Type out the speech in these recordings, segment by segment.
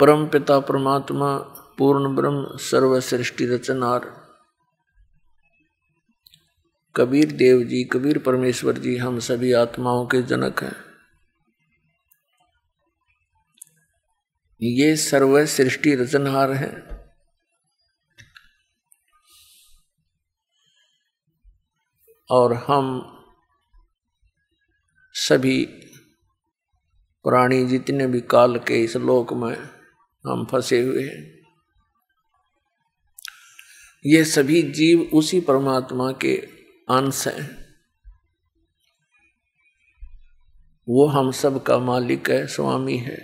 परम पिता परमात्मा पूर्ण ब्रह्म सर्वसृष्टि रचनार कबीर देव जी कबीर परमेश्वर जी हम सभी आत्माओं के जनक हैं ये सर्व सृष्टि रचनहार है और हम सभी प्राणी जितने भी काल के इस लोक में हम फंसे हुए हैं ये सभी जीव उसी परमात्मा के अंश हैं वो हम सब का मालिक है स्वामी है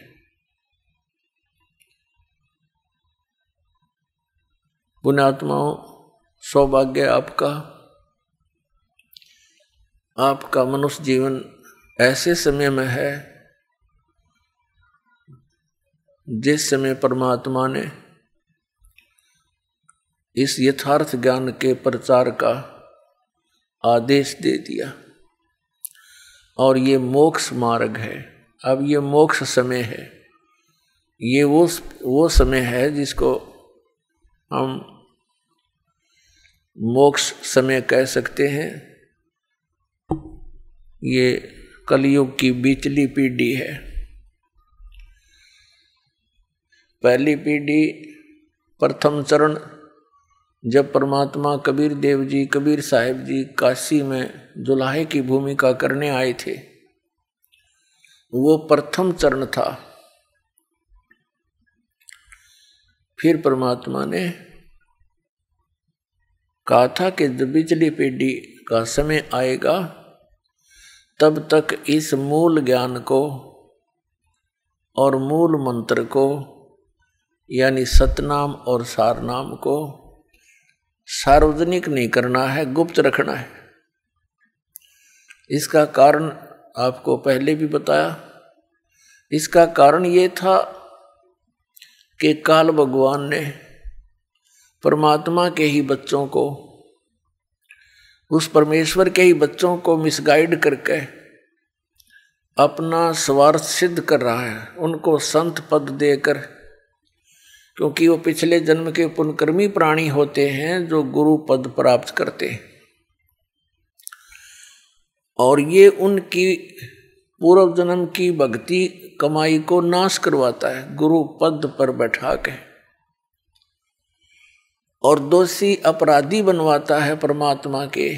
पुण्यात्माओं सौभाग्य आपका आपका मनुष्य जीवन ऐसे समय में है जिस समय परमात्मा ने इस यथार्थ ज्ञान के प्रचार का आदेश दे दिया और ये मोक्ष मार्ग है अब ये मोक्ष समय है ये वो वो समय है जिसको हम मोक्ष समय कह सकते हैं ये कलयुग की बीचली पीढ़ी है पहली पीढ़ी प्रथम चरण जब परमात्मा कबीर देव जी कबीर साहेब जी काशी में जुलाहे की भूमिका करने आए थे वो प्रथम चरण था फिर परमात्मा ने कहा था कि जब बिजली पीढ़ी का समय आएगा तब तक इस मूल ज्ञान को और मूल मंत्र को यानी सतनाम और सारनाम को सार्वजनिक नहीं करना है गुप्त रखना है इसका कारण आपको पहले भी बताया इसका कारण ये था कि काल भगवान ने परमात्मा के ही बच्चों को उस परमेश्वर के ही बच्चों को मिसगाइड करके अपना स्वार्थ सिद्ध कर रहा है उनको संत पद देकर क्योंकि वो पिछले जन्म के पुनकर्मी प्राणी होते हैं जो गुरु पद प्राप्त करते हैं और ये उनकी पूर्व जन्म की भक्ति कमाई को नाश करवाता है गुरु पद पर बैठा के और दोषी अपराधी बनवाता है परमात्मा के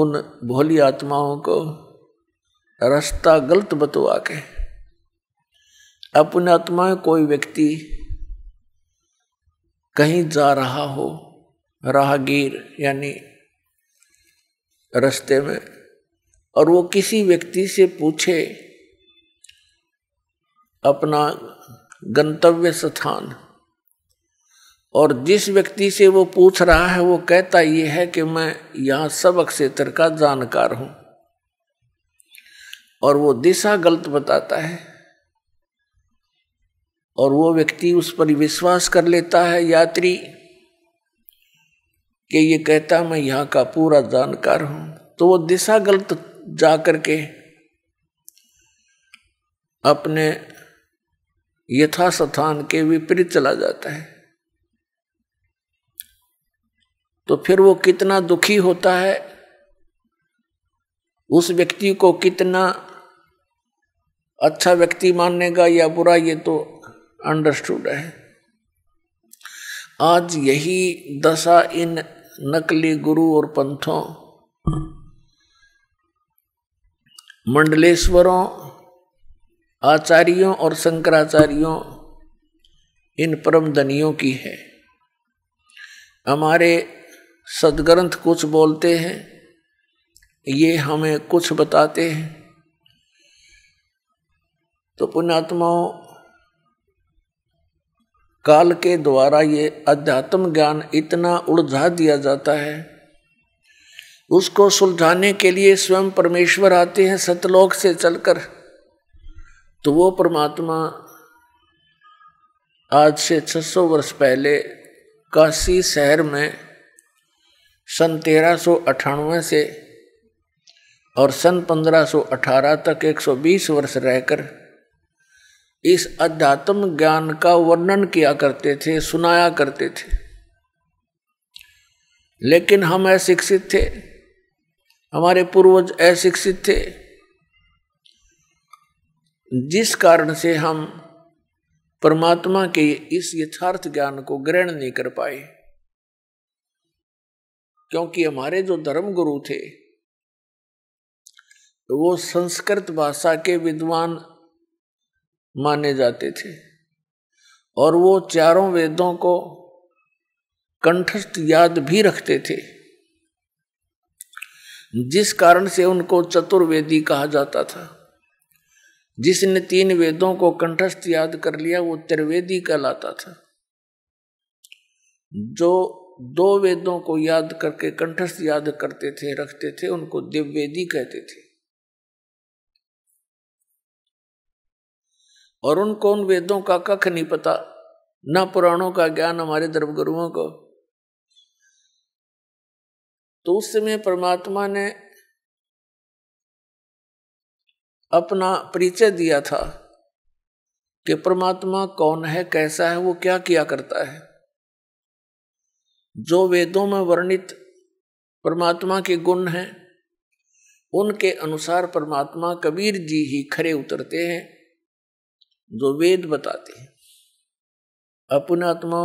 उन भोली आत्माओं को रास्ता गलत बतवा के अपनात्मा आत्मा कोई व्यक्ति कहीं जा रहा हो राहगीर यानी रास्ते में और वो किसी व्यक्ति से पूछे अपना गंतव्य स्थान और जिस व्यक्ति से वो पूछ रहा है वो कहता ये है कि मैं यहाँ सबक क्षेत्र का जानकार हूँ और वो दिशा गलत बताता है और वो व्यक्ति उस पर विश्वास कर लेता है यात्री कि ये कहता मैं यहाँ का पूरा जानकार हूँ तो वो दिशा गलत जा करके अपने यथास्थान के विपरीत चला जाता है तो फिर वो कितना दुखी होता है उस व्यक्ति को कितना अच्छा व्यक्ति मानेगा या बुरा ये तो अंडरस्टूड है आज यही दशा इन नकली गुरु और पंथों मंडलेश्वरों आचार्यों और शंकराचार्यों इन परम धनियों की है हमारे सदग्रंथ कुछ बोलते हैं ये हमें कुछ बताते हैं तो पुण्यात्माओं काल के द्वारा ये अध्यात्म ज्ञान इतना उलझा दिया जाता है उसको सुलझाने के लिए स्वयं परमेश्वर आते हैं सतलोक से चलकर तो वो परमात्मा आज से 600 वर्ष पहले काशी शहर में सन तेरह से और सन 1518 तक 120 वर्ष रहकर इस अध्यात्म ज्ञान का वर्णन किया करते थे सुनाया करते थे लेकिन हम अशिक्षित थे हमारे पूर्वज अशिक्षित थे जिस कारण से हम परमात्मा के इस यथार्थ ज्ञान को ग्रहण नहीं कर पाए क्योंकि हमारे जो धर्म गुरु थे वो संस्कृत भाषा के विद्वान माने जाते थे और वो चारों वेदों को कंठस्थ याद भी रखते थे जिस कारण से उनको चतुर्वेदी कहा जाता था जिसने तीन वेदों को कंठस्थ याद कर लिया वो त्रिवेदी कहलाता था जो दो वेदों को याद करके कंठस्थ याद करते थे रखते थे उनको दिव्यवेदी कहते थे और उनको उन वेदों का कख नहीं पता ना पुराणों का ज्ञान हमारे धर्मगुरुओं को तो उस समय परमात्मा ने अपना परिचय दिया था कि परमात्मा कौन है कैसा है वो क्या किया करता है जो वेदों में वर्णित परमात्मा के गुण हैं उनके अनुसार परमात्मा कबीर जी ही खरे उतरते हैं जो वेद बताते हैं अपने आत्मा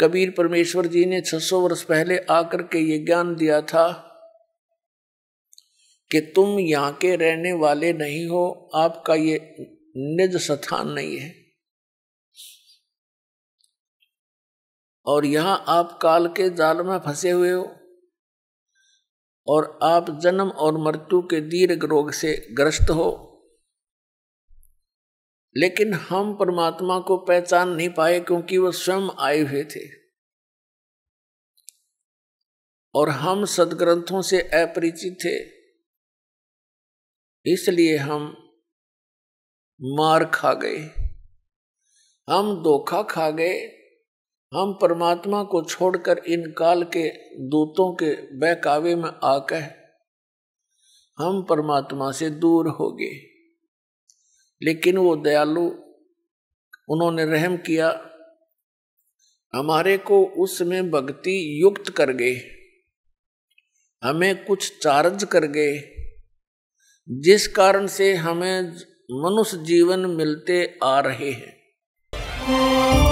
कबीर परमेश्वर जी ने 600 वर्ष पहले आकर के ये ज्ञान दिया था कि तुम यहाँ के रहने वाले नहीं हो आपका ये निज स्थान नहीं है और यहां आप काल के जाल में फंसे हुए हो और आप जन्म और मृत्यु के दीर्घ रोग से ग्रस्त हो लेकिन हम परमात्मा को पहचान नहीं पाए क्योंकि वह स्वयं आए हुए थे और हम सदग्रंथों से अपरिचित थे इसलिए हम मार खा गए हम धोखा खा गए हम परमात्मा को छोड़कर इन काल के दूतों के बहकावे में आकर हम परमात्मा से दूर हो गए लेकिन वो दयालु उन्होंने रहम किया हमारे को उसमें भक्ति युक्त कर गए हमें कुछ चार्ज कर गए जिस कारण से हमें मनुष्य जीवन मिलते आ रहे हैं